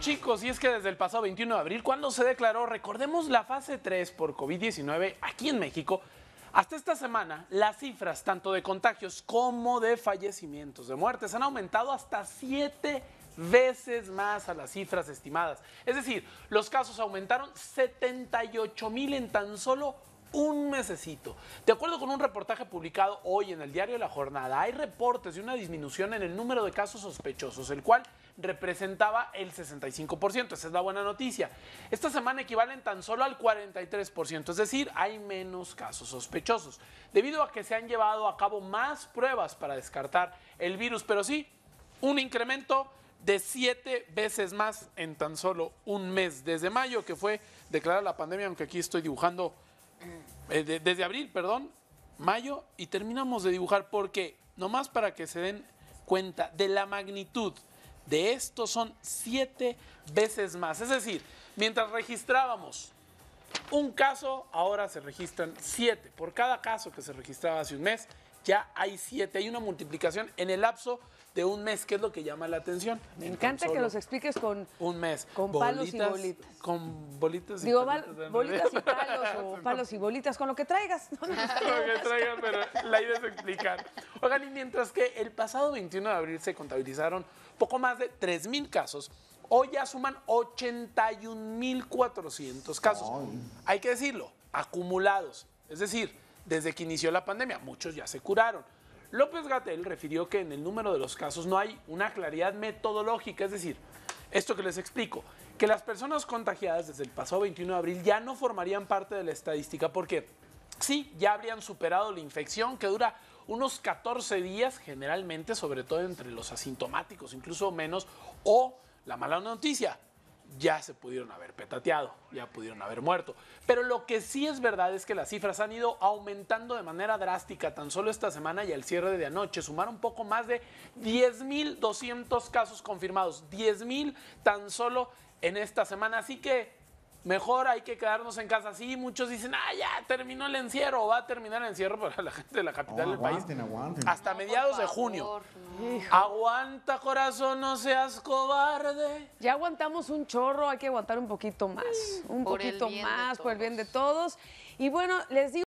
chicos, y es que desde el pasado 21 de abril, cuando se declaró, recordemos, la fase 3 por COVID-19 aquí en México, hasta esta semana las cifras tanto de contagios como de fallecimientos, de muertes, han aumentado hasta 7 veces más a las cifras estimadas. Es decir, los casos aumentaron 78 mil en tan solo un mesecito. De acuerdo con un reportaje publicado hoy en el diario La Jornada, hay reportes de una disminución en el número de casos sospechosos, el cual representaba el 65%. Esa es la buena noticia. Esta semana equivalen tan solo al 43%, es decir, hay menos casos sospechosos, debido a que se han llevado a cabo más pruebas para descartar el virus, pero sí, un incremento de siete veces más en tan solo un mes, desde mayo que fue declarada la pandemia, aunque aquí estoy dibujando, eh, desde abril, perdón, mayo, y terminamos de dibujar porque, nomás para que se den cuenta de la magnitud de estos son siete veces más. Es decir, mientras registrábamos un caso, ahora se registran siete. Por cada caso que se registraba hace un mes, ya hay siete, hay una multiplicación en el lapso de un mes, que es lo que llama la atención. Me encanta que los expliques con un mes, con palos y bolitas, con bolitas y Digo, bolitas y palos o palos y bolitas, con lo que traigas. con lo que traigas, pero la idea es explicar. Oigan, y mientras que el pasado 21 de abril se contabilizaron poco más de 3.000 casos, hoy ya suman 81.400 casos. Hay que decirlo, acumulados. Es decir, desde que inició la pandemia. Muchos ya se curaron. López Gatel refirió que en el número de los casos no hay una claridad metodológica, es decir, esto que les explico, que las personas contagiadas desde el pasado 21 de abril ya no formarían parte de la estadística porque sí, ya habrían superado la infección que dura unos 14 días generalmente, sobre todo entre los asintomáticos, incluso menos, o la mala noticia, ya se pudieron haber petateado, ya pudieron haber muerto. Pero lo que sí es verdad es que las cifras han ido aumentando de manera drástica. Tan solo esta semana y al cierre de anoche sumaron un poco más de 10.200 casos confirmados. 10.000 tan solo en esta semana. Así que mejor hay que quedarnos en casa. Sí, muchos dicen, ah, ya terminó el encierro, va a terminar el encierro para la gente de la capital del país. Hasta mediados de junio. Aguanta, corazón, no seas cobarde. Ya aguantamos un chorro, hay que aguantar un poquito más. Un poquito más por el bien de todos. Y bueno, les digo.